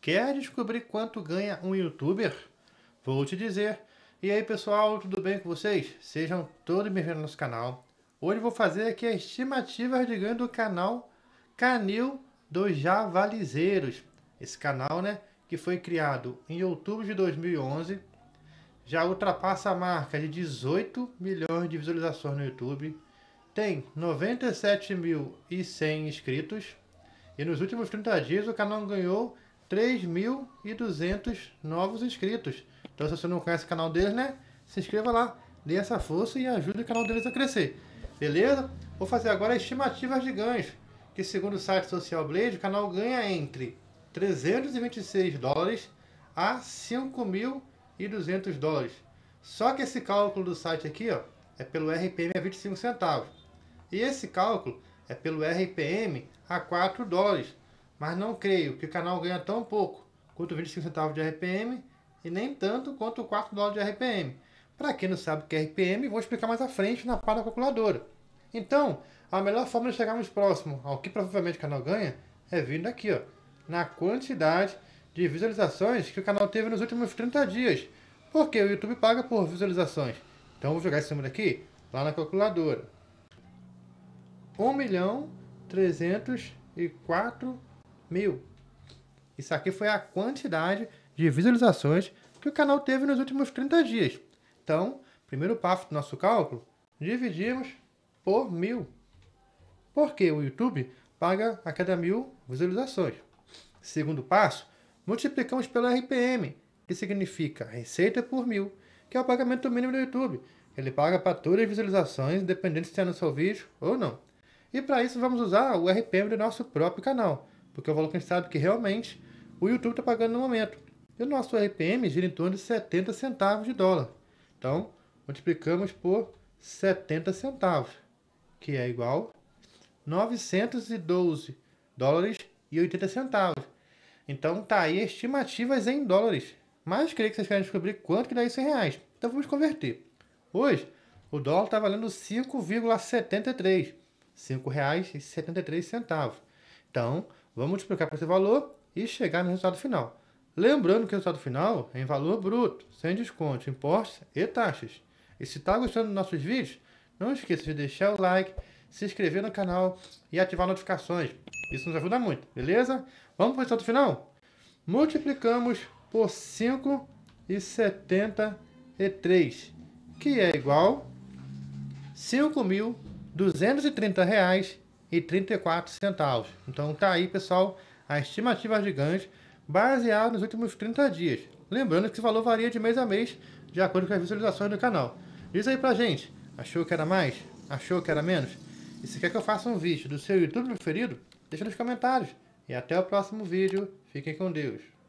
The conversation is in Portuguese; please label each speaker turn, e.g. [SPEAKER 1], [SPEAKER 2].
[SPEAKER 1] Quer descobrir quanto ganha um youtuber? Vou te dizer. E aí pessoal, tudo bem com vocês? Sejam todos bem-vindos ao nosso canal. Hoje vou fazer aqui a estimativa de ganho do canal Canil dos Javalizeiros. Esse canal, né, que foi criado em outubro de 2011, já ultrapassa a marca de 18 milhões de visualizações no YouTube, tem 97.100 inscritos e nos últimos 30 dias o canal ganhou 3.200 novos inscritos. Então, se você não conhece o canal deles, né? Se inscreva lá, dê essa força e ajude o canal deles a crescer. Beleza? Vou fazer agora estimativas de ganhos, que segundo o site Social Blade, o canal ganha entre 326 dólares a 5.200 dólares. Só que esse cálculo do site aqui, ó, é pelo RPM a 25 centavos. E esse cálculo é pelo RPM a 4 dólares mas não creio que o canal ganha tão pouco quanto 25 centavos de RPM e nem tanto quanto 4 dólares de RPM. Para quem não sabe o que é RPM, vou explicar mais à frente na parte da calculadora. Então, a melhor forma de chegarmos próximo ao que provavelmente o canal ganha é vindo aqui, ó, na quantidade de visualizações que o canal teve nos últimos 30 dias, porque o YouTube paga por visualizações. Então, vou jogar esse número aqui lá na calculadora. 1 milhão 304 mil. Isso aqui foi a quantidade de visualizações que o canal teve nos últimos 30 dias. Então, primeiro passo do nosso cálculo, dividimos por mil. Porque o YouTube paga a cada mil visualizações. Segundo passo, multiplicamos pelo RPM, que significa receita por mil, que é o pagamento mínimo do YouTube. Ele paga para todas as visualizações, independente se é no seu vídeo ou não. E para isso vamos usar o RPM do nosso próprio canal, porque o valor que a gente sabe que realmente o YouTube está pagando no momento. E o nosso RPM gira em torno de 70 centavos de dólar. Então, multiplicamos por 70 centavos, que é igual 912 dólares e 80 centavos. Então tá aí estimativas em dólares. Mas queria que vocês querem descobrir quanto que dá isso em reais. Então vamos converter. Hoje, o dólar está valendo 5,73. R$ 5,73. Então, Vamos multiplicar por esse valor e chegar no resultado final. Lembrando que o resultado final é em valor bruto, sem desconto, impostos e taxas. E se está gostando dos nossos vídeos, não esqueça de deixar o like, se inscrever no canal e ativar notificações. Isso nos ajuda muito, beleza? Vamos para o resultado final? Multiplicamos por 5,73, que é igual a R$ 5.230,00 e 34 centavos. Então tá aí, pessoal, a estimativa de ganhos baseada nos últimos 30 dias. Lembrando que esse valor varia de mês a mês, de acordo com as visualizações do canal. Diz aí pra gente, achou que era mais? Achou que era menos? E se quer que eu faça um vídeo do seu YouTube preferido, deixa nos comentários. E até o próximo vídeo. Fiquem com Deus.